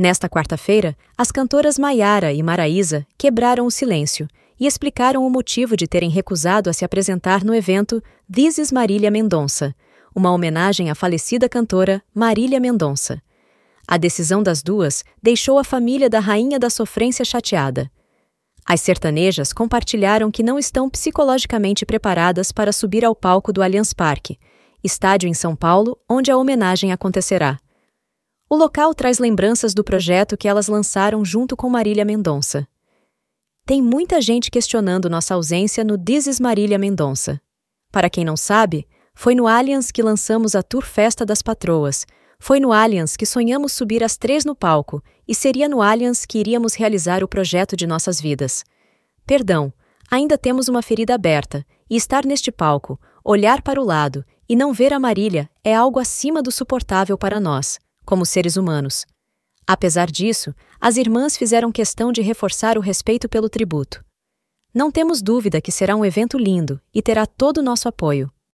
Nesta quarta-feira, as cantoras Maiara e Maraísa quebraram o silêncio e explicaram o motivo de terem recusado a se apresentar no evento This is Marília Mendonça, uma homenagem à falecida cantora Marília Mendonça. A decisão das duas deixou a família da rainha da sofrência chateada. As sertanejas compartilharam que não estão psicologicamente preparadas para subir ao palco do Allianz Parque, estádio em São Paulo, onde a homenagem acontecerá. O local traz lembranças do projeto que elas lançaram junto com Marília Mendonça. Tem muita gente questionando nossa ausência no Dizes Marília Mendonça. Para quem não sabe, foi no Allianz que lançamos a Tour Festa das Patroas, foi no Allianz que sonhamos subir as três no palco, e seria no Allianz que iríamos realizar o projeto de nossas vidas. Perdão, ainda temos uma ferida aberta, e estar neste palco, olhar para o lado e não ver a Marília é algo acima do suportável para nós como seres humanos. Apesar disso, as irmãs fizeram questão de reforçar o respeito pelo tributo. Não temos dúvida que será um evento lindo e terá todo o nosso apoio.